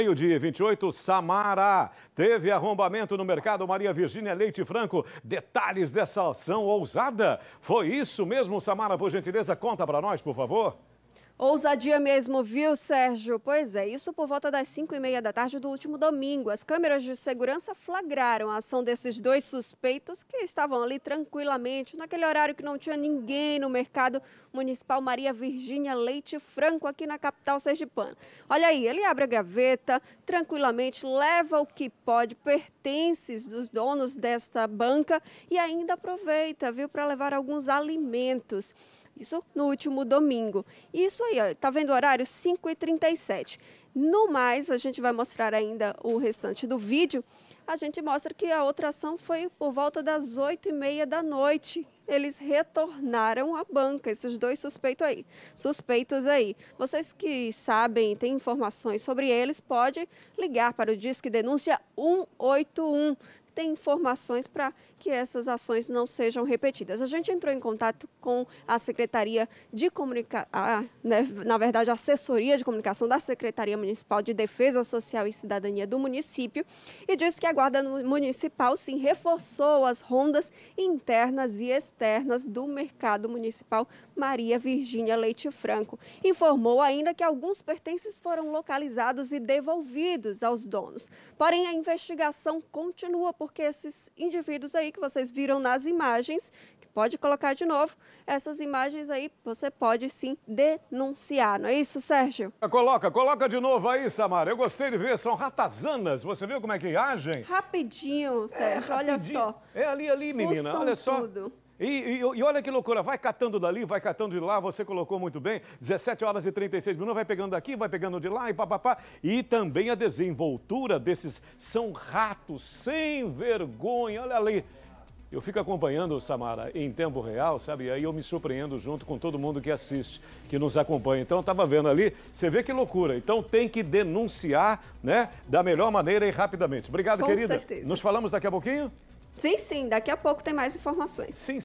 Meio-dia 28, Samara. Teve arrombamento no mercado Maria Virgínia Leite Franco. Detalhes dessa ação ousada. Foi isso mesmo, Samara? Por gentileza, conta para nós, por favor. Ousadia mesmo, viu, Sérgio? Pois é, isso por volta das 5 e meia da tarde do último domingo. As câmeras de segurança flagraram a ação desses dois suspeitos que estavam ali tranquilamente, naquele horário que não tinha ninguém no mercado municipal Maria Virgínia Leite Franco, aqui na capital sergipana. Olha aí, ele abre a graveta tranquilamente, leva o que pode, pertences dos donos desta banca e ainda aproveita, viu, para levar alguns alimentos. Isso no último domingo. Isso aí, ó, tá vendo o horário? 5h37. No mais, a gente vai mostrar ainda o restante do vídeo. A gente mostra que a outra ação foi por volta das 8h30 da noite. Eles retornaram à banca, esses dois suspeitos aí. Suspeitos aí. Vocês que sabem, têm informações sobre eles, pode ligar para o Disque Denúncia 181 tem informações para que essas ações não sejam repetidas. A gente entrou em contato com a Secretaria de Comunicação, né, na verdade, a Assessoria de Comunicação da Secretaria Municipal de Defesa Social e Cidadania do município e disse que a Guarda Municipal, sim, reforçou as rondas internas e externas do mercado municipal Maria Virgínia Leite Franco. Informou ainda que alguns pertences foram localizados e devolvidos aos donos. Porém, a investigação continua porque esses indivíduos aí que vocês viram nas imagens, que pode colocar de novo, essas imagens aí você pode sim denunciar, não é isso, Sérgio? Ah, coloca, coloca de novo aí, Samara. Eu gostei de ver, são ratazanas. Você viu como é que agem? Rapidinho, Sérgio, é, olha só. É ali, ali, menina, Fuçam olha só. Tudo. E, e, e, olha que loucura, vai catando dali, vai catando de lá, você colocou muito bem, 17 horas e 36 minutos, vai pegando daqui, vai pegando de lá e papapá. E também a desenvoltura desses são ratos sem vergonha, olha ali. Eu fico acompanhando, Samara, em tempo real, sabe? E aí eu me surpreendo junto com todo mundo que assiste, que nos acompanha. Então, eu estava vendo ali, você vê que loucura. Então, tem que denunciar, né? Da melhor maneira e rapidamente. Obrigado, com querida. Certeza. Nos falamos daqui a pouquinho? Sim, sim. Daqui a pouco tem mais informações. Sim.